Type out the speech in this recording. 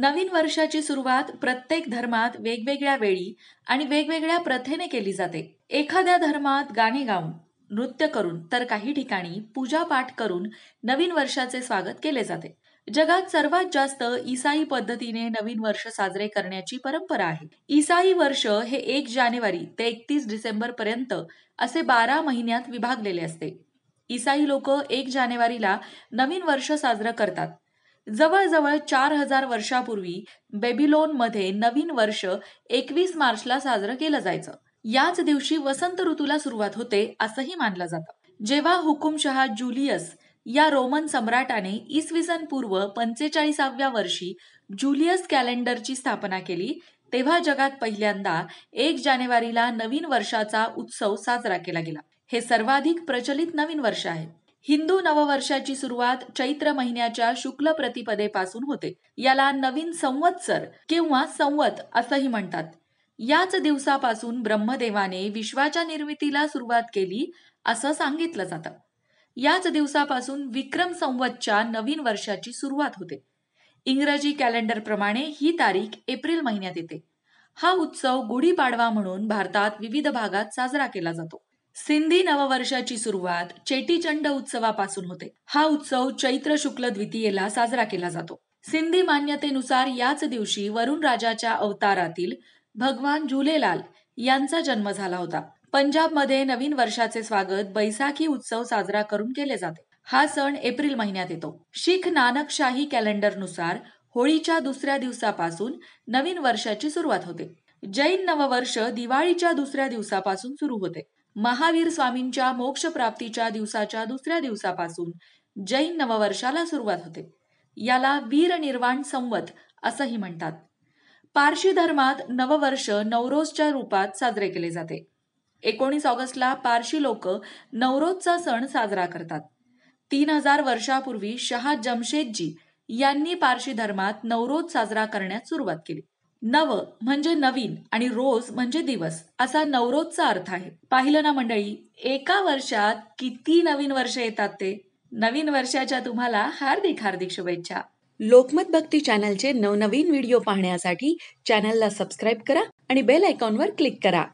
नवीन वर्षाची सुरुवात प्रत्येक धर्मात वेगवेगळ्या वेळी आणि वेगवेगळ्या प्रथेने केली जाते एखाद्या धर्मात गाणे गाऊन नृत्य करून तर काही ठिकाणी पूजा पाठ करून नवीन वर्षाचे स्वागत केले जाते जगात सर्वात जास्त ईसाई पद्धतीने नवीन वर्ष साजरे करण्याची परंपरा आहे ईसाई वर्ष हे एक जानेवारी ते एकतीस डिसेंबर पर्यंत असे बारा महिन्यात विभागलेले असते ईसाई लोक एक जानेवारीला नवीन वर्ष साजरं करतात जवळजवळ चार हजार वर्षापूर्वी मध्ये नवीन वर्ष एकवीस मार्चला साजरं केलं जायचं याच दिवशी वसंत ऋतूला सुरुवात होते असंही मानलं जातं जेव्हा हुकुमशहा जुलियस या रोमन सम्राटाने इसवी सन पूर्व पंचेचाळीसाव्या वर्षी ज्युलियस कॅलेंडरची स्थापना केली तेव्हा जगात पहिल्यांदा एक जानेवारीला नवीन वर्षाचा उत्सव साजरा केला गेला हे सर्वाधिक प्रचलित नवीन वर्ष आहे हिंदू नववर्षाची सुरुवात चैत्र महिन्याच्या शुक्ल प्रतिपदेपासून होते याला नवीन संवत्सर किंवा संवत असंही म्हणतात याच दिवसापासून ब्रह्मदेवाने विश्वाच्या निर्मितीला सुरुवात केली असं सांगितलं जातं याच दिवसापासून विक्रम संवतच्या नवीन वर्षाची सुरुवात होते इंग्रजी कॅलेंडरप्रमाणे ही तारीख एप्रिल महिन्यात येते हा उत्सव गुढीपाडवा म्हणून भारतात विविध भागात साजरा केला जातो सिंधी नववर्षाची सुरुवात चेटीचंड उत्सवापासून होते हा उत्सव चैत्र शुक्ल द्वितीयेला साजरा केला जातो सिंधी मान्यतेनुसार याच दिवशी वरुण राजाच्या अवतारातील भगवान झुलेलाल यांचा जन्म झाला होता पंजाबमध्ये नवीन वर्षाचे स्वागत बैसाखी उत्सव साजरा करून केले जाते हा सण एप्रिल महिन्यात येतो शीख नानकशाही नुसार होळीच्या दुसऱ्या दिवसापासून नवीन वर्षाची सुरुवात होते जैन नववर्ष दिवाळीच्या दुसऱ्या दिवसापासून सुरू होते महावीर स्वामींच्या मोक्षप्राप्तीच्या दिवसाच्या दुसऱ्या दिवसापासून जैन नववर्षाला सुरुवात होते याला वीर निर्वाण संवत असंही म्हणतात पारशी धर्मात नववर्ष नवरोजच्या रूपात साजरे केले जाते एकोणीस ऑगस्टला पारशी लोक नवरोजचा सण साजरा करतात तीन हजार वर्षापूर्वी शहा जमशेदजी यांनी पारशी धर्मात नवरोज साजरा करण्यास सुरुवात केली नव म्हणजे नवीन आणि रोज म्हणजे दिवस असा नवरोजचा अर्थ आहे पाहिलं ना मंडळी एका वर्षात किती नवीन वर्ष येतात ते नवीन वर्षाच्या तुम्हाला हार्दिक हार्दिक शुभेच्छा लोकमत भक्ती चॅनलचे नवनवीन व्हिडिओ पाहण्यासाठी चॅनलला सबस्क्राईब करा आणि बेल वर क्लिक करा